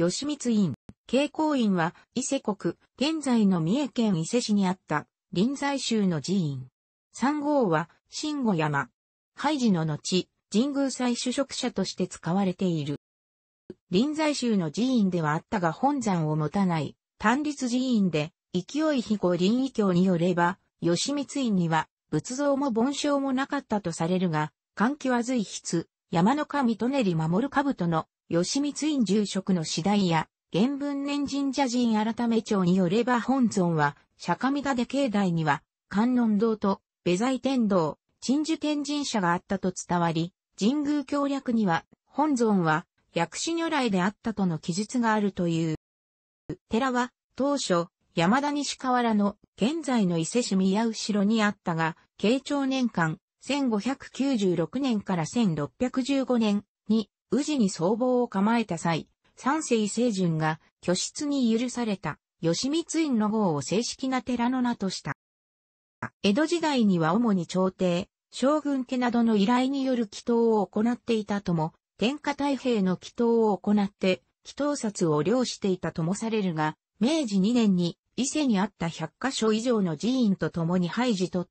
吉光院、慶光院は、伊勢国、現在の三重県伊勢市にあった、臨済宗の寺院。三号は、新五山。廃寺の後、神宮祭主職者として使われている。臨済宗の寺院ではあったが本山を持たない、単立寺院で、勢い飛行林異教によれば、吉光院には、仏像も盆章もなかったとされるが、換気は随筆、山の神とねり守る兜の吉光院住職の次第や、原文年神社神改め町によれば本尊は、釈迦で境内には、観音堂と、ベザイ天堂、鎮守天神社があったと伝わり、神宮協略には、本尊は、薬師如来であったとの記述があるという。寺は、当初、山田西河原の現在の伊勢市宮後ろにあったが、慶長年間、1596年から1615年に宇治に僧帽を構えた際、三世聖順が居室に許された吉光院の号を正式な寺の名とした。江戸時代には主に朝廷、将軍家などの依頼による祈祷を行っていたとも、天下太平の祈祷を行って、祈祷札を領していたともされるが、明治2年に伊勢にあった100カ所以上の寺院と共に廃寺取っ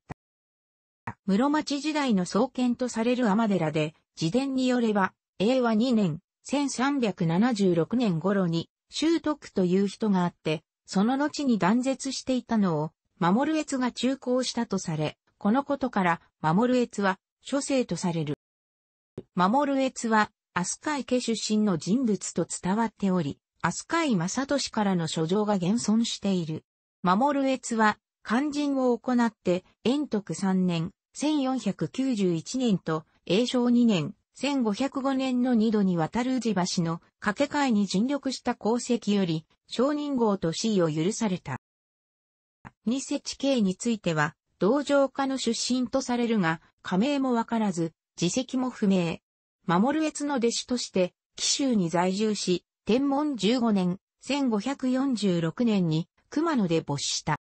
た。室町時代の創建とされる天寺で、自伝によれば、英和2年、1376年頃に、習徳という人があって、その後に断絶していたのを、守越が中高したとされ、このことから、守越は、諸生とされる。守越は、飛鳥家出身の人物と伝わっており、飛鳥井正俊からの書状が現存している。守越は、肝心を行って、延徳3年、1491年と、永正2年、1505年の二度にわたる治橋の掛け替えに尽力した功績より、承認号と死を許された。ニセ地形については、同情家の出身とされるが、加盟もわからず、自責も不明。守越の弟子として、紀州に在住し、天文15年、1546年に熊野で没した。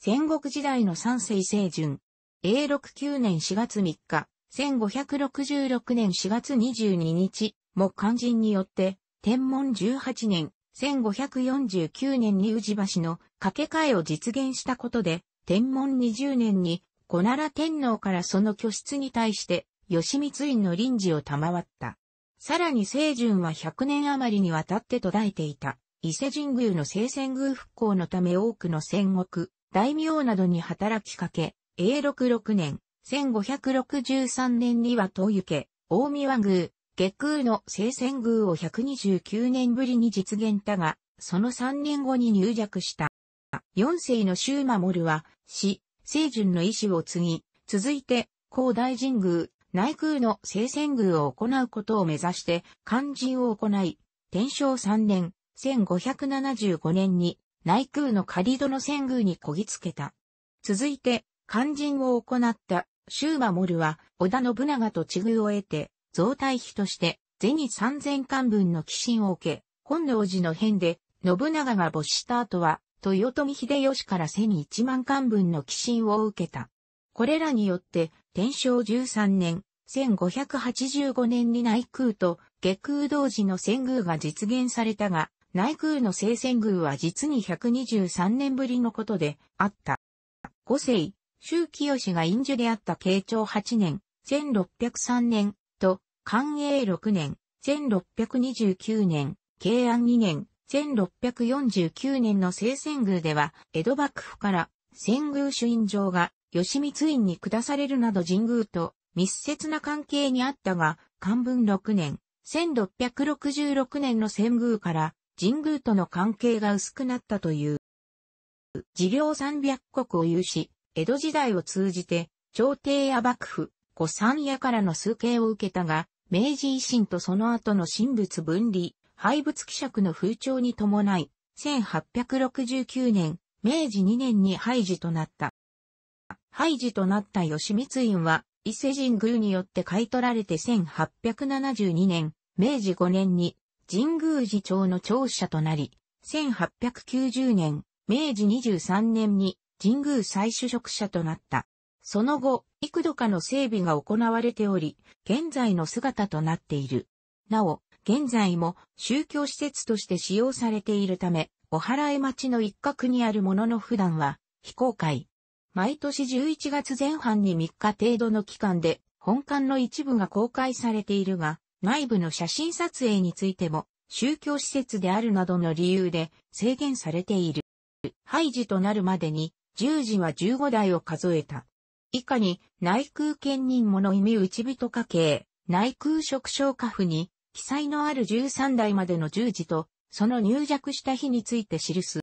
戦国時代の三世聖順。永禄9年4月3日、1566年4月22日、も肝心によって、天文18年、1549年に宇治橋の掛け替えを実現したことで、天文20年に、小奈良天皇からその居室に対して、吉光院の臨時を賜った。さらに清順は100年余りにわたって途絶えていた、伊勢神宮の聖戦宮復興のため多くの戦国、大名などに働きかけ、永禄6年、1563年には東行、大宮宮、月空の聖戦宮を129年ぶりに実現たが、その3年後に入弱した。4世の周守は、死、清順の意志を継ぎ、続いて、高大神宮、内宮の聖戦宮を行うことを目指して、肝心を行い、天正3年、1575年に、内宮の仮戸の戦宮にこぎつけた。続いて、肝心を行ったシューマモルは、織田信長と地遇を得て、増大費として、銭三千貫分の寄進を受け、本能寺の変で、信長が没した後は、豊臣秀吉から銭一万貫分の寄進を受けた。これらによって、天正13年、1585年に内宮と下空同時の戦宮が実現されたが、内宮の聖戦宮は実に123年ぶりのことであった。五世、周清が陰樹であった慶長8年、1603年と、寛永6年、1629年、慶安2年、1649年の聖戦宮では、江戸幕府から、戦宮朱印状が、吉光院に下されるなど神宮と密接な関係にあったが、漢文6年、1666年の仙宮から、神宮との関係が薄くなったという。事業300国を有し、江戸時代を通じて、朝廷や幕府、御三家からの崇敬を受けたが、明治維新とその後の神仏分離、廃仏希釈の風潮に伴い、1869年、明治2年に廃寺となった。廃寺となった吉光院は、伊勢神宮によって買い取られて1872年、明治5年に神宮寺町の庁舎となり、1890年、明治23年に神宮再主職者となった。その後、幾度かの整備が行われており、現在の姿となっている。なお、現在も宗教施設として使用されているため、お払い町の一角にあるものの普段は非公開。毎年11月前半に3日程度の期間で本館の一部が公開されているが、内部の写真撮影についても宗教施設であるなどの理由で制限されている。廃寺となるまでに十字は15代を数えた。以下に内空兼任者意味内人家系、内空職小家父に、記載のある13代までの十字と、その入弱した日について記す。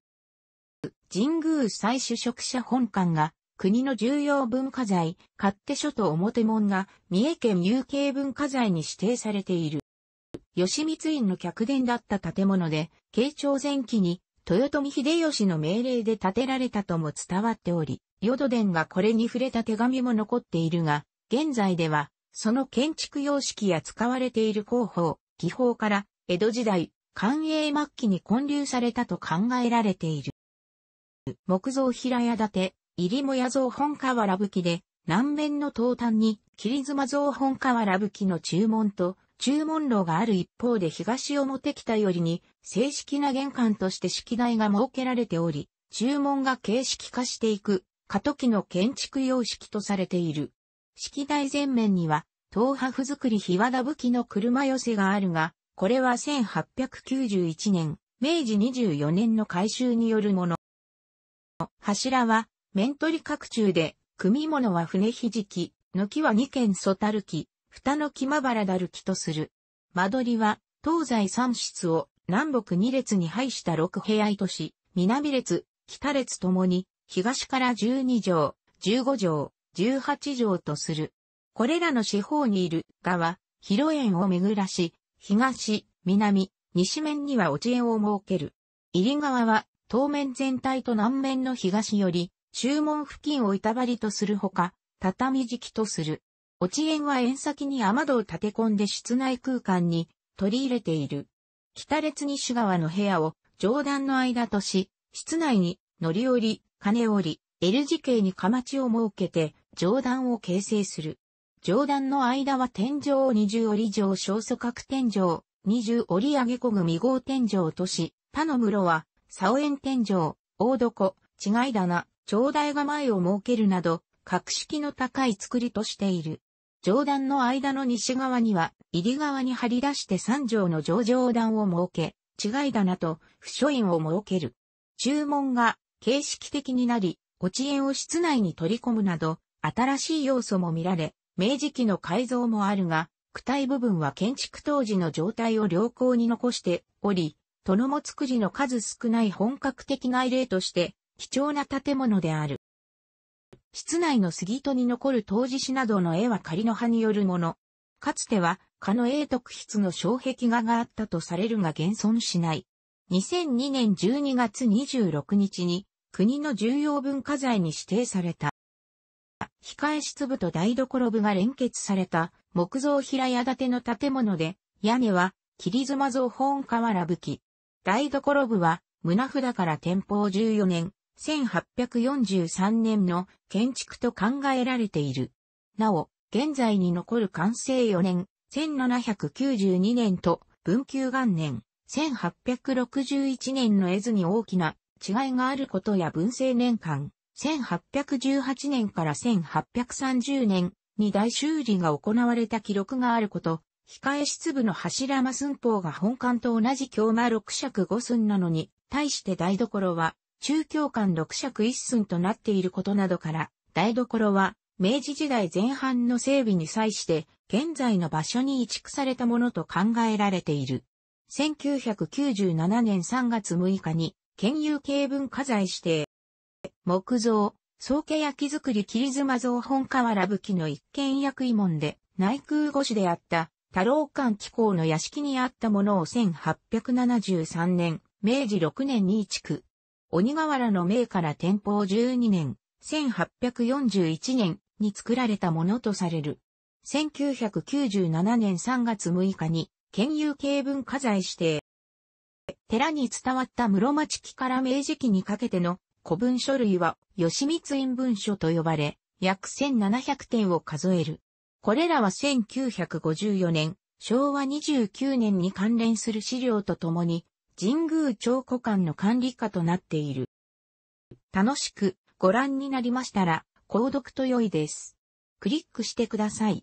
神宮祭主職者本館が、国の重要文化財、勝手書と表門が、三重県有形文化財に指定されている。吉光院の客殿だった建物で、慶長前期に、豊臣秀吉の命令で建てられたとも伝わっており、淀殿がこれに触れた手紙も残っているが、現在では、その建築様式や使われている工法、技法から、江戸時代、寛永末期に建立されたと考えられている。木造平屋建て、入も屋造本瓦吹きで、南面の東端に、霧妻造本瓦吹きの注文と、注文路がある一方で東表北よりに、正式な玄関として式台が設けられており、注文が形式化していく、過渡期の建築様式とされている。式台前面には、東波作り日和田武器の車寄せがあるが、これは1891年、明治24年の改修によるもの。柱は、面取り各中で、組物は船ひじき、軒は二軒そたるき、蓋の木まばらだるきとする。間取りは、東西三室を南北2列に配した6部屋都市、南列、北列ともに、東から12条、15条、18条とする。これらの四方にいる側、広縁を巡らし、東、南、西面には落ち縁を設ける。入り側は、当面全体と南面の東より、中門付近を板張りとするほか、畳敷きとする。落ち縁は縁先に雨戸を立て込んで室内空間に取り入れている。北列西側の部屋を上段の間とし、室内に乗り降り、金降り、L 字形にまちを設けて上段を形成する。上段の間は天井を二重折り上小素角天井、二重折り上げ小組合天井とし、他の室は、竿縁天井、大床、違い棚、長台構えを設けるなど、格式の高い作りとしている。上段の間の西側には、入り側に張り出して三畳の上上段を設け、違い棚と不書院を設ける。注文が形式的になり、落ち園を室内に取り込むなど、新しい要素も見られ、明治期の改造もあるが、躯体部分は建築当時の状態を良好に残しており、殿も作りの数少ない本格的な例として、貴重な建物である。室内の杉戸に残る当磁市などの絵は仮の葉によるもの。かつては、蚊の英特筆の障壁画があったとされるが現存しない。2002年12月26日に、国の重要文化財に指定された。控室部と台所部が連結された木造平屋建ての建物で、屋根は霧妻造本瓦吹き。台所部は胸札から天保14年1843年の建築と考えられている。なお、現在に残る完成4年、1792年と文久元年、1861年の絵図に大きな違いがあることや文政年間、1818年から1830年に大修理が行われた記録があること、控え室部の柱間寸法が本館と同じ京間六尺五寸なのに、対して台所は中京間六尺一寸となっていることなどから、台所は、明治時代前半の整備に際して、現在の場所に移築されたものと考えられている。1997年3月6日に、県有形文化財指定。木造、宗家焼作り霧妻造本河原武器の一軒役衣門で、内宮御師であった、太郎館機構の屋敷にあったものを1873年、明治6年に移築。鬼瓦の名から天保12年、1841年に作られたものとされる。1997年3月6日に、県有形文化財指定。寺に伝わった室町期から明治期にかけての古文書類は吉光院文書と呼ばれ、約1700点を数える。これらは1954年、昭和29年に関連する資料とともに神宮町古館の管理下となっている。楽しくご覧になりましたら、購読と良いです。クリックしてください。